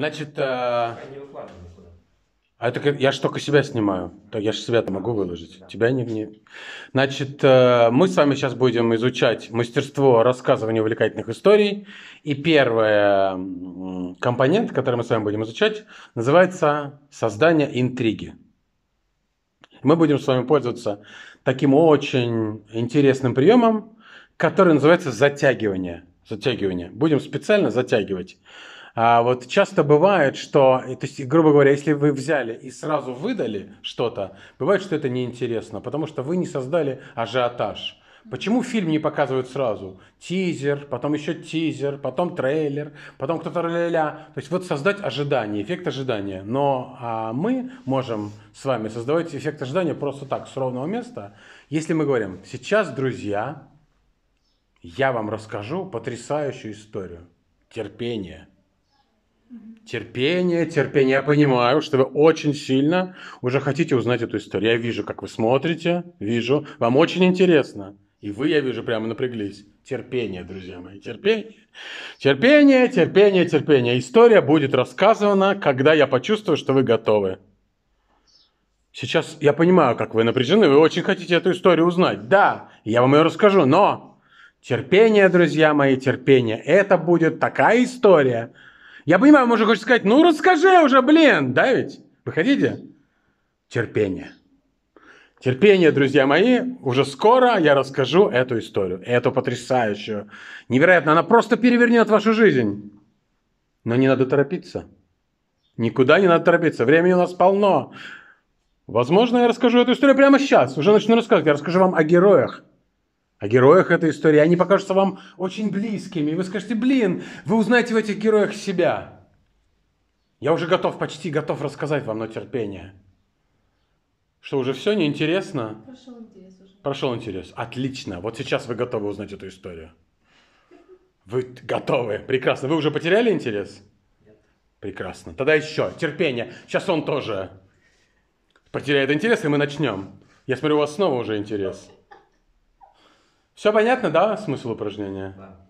Значит, а... А это я же только себя снимаю. Я же себя могу выложить. Тебя не, не... Значит, э, мы с вами сейчас будем изучать мастерство рассказывания увлекательных историй. И первый компонент, который мы с вами будем изучать, называется создание интриги. Мы будем с вами пользоваться таким очень интересным приемом, который называется затягивание. Затягивание. Будем специально затягивать. А вот часто бывает, что, то есть, грубо говоря, если вы взяли и сразу выдали что-то, бывает, что это неинтересно, потому что вы не создали ажиотаж. Почему фильм не показывают сразу? Тизер, потом еще тизер, потом трейлер, потом кто-то ля-ля. То есть вот создать ожидание, эффект ожидания. Но а мы можем с вами создавать эффект ожидания просто так, с ровного места. Если мы говорим, сейчас, друзья, я вам расскажу потрясающую историю. Терпение – Терпение, терпение. Я понимаю, что вы очень сильно уже хотите узнать эту историю. Я вижу, как вы смотрите, вижу. Вам очень интересно. И вы, я вижу, прямо напряглись. Терпение, друзья мои, терпение. Терпение, терпение, терпение. История будет рассказана, когда я почувствую, что вы готовы. Сейчас я понимаю, как вы напряжены, вы очень хотите эту историю узнать. Да, я вам ее расскажу, но терпение, друзья мои, терпение. Это будет такая история, я понимаю, можно хочет сказать, ну расскажи уже, блин, да ведь? Вы хотите? Терпение. Терпение, друзья мои, уже скоро я расскажу эту историю, эту потрясающую. Невероятно, она просто перевернет вашу жизнь. Но не надо торопиться. Никуда не надо торопиться, времени у нас полно. Возможно, я расскажу эту историю прямо сейчас, уже начну рассказывать. Я расскажу вам о героях, о героях этой истории. Они покажутся вам очень близкими. И вы скажете, блин, вы узнаете в этих героях себя. Я уже готов, почти готов рассказать вам, но терпение. Что, уже все неинтересно? Прошел интерес уже. Прошел интерес. Отлично. Вот сейчас вы готовы узнать эту историю. Вы готовы. Прекрасно. Вы уже потеряли интерес? Нет. Прекрасно. Тогда еще. Терпение. Сейчас он тоже потеряет интерес, и мы начнем. Я смотрю, у вас снова уже интерес. Все понятно, да, смысл упражнения? Да.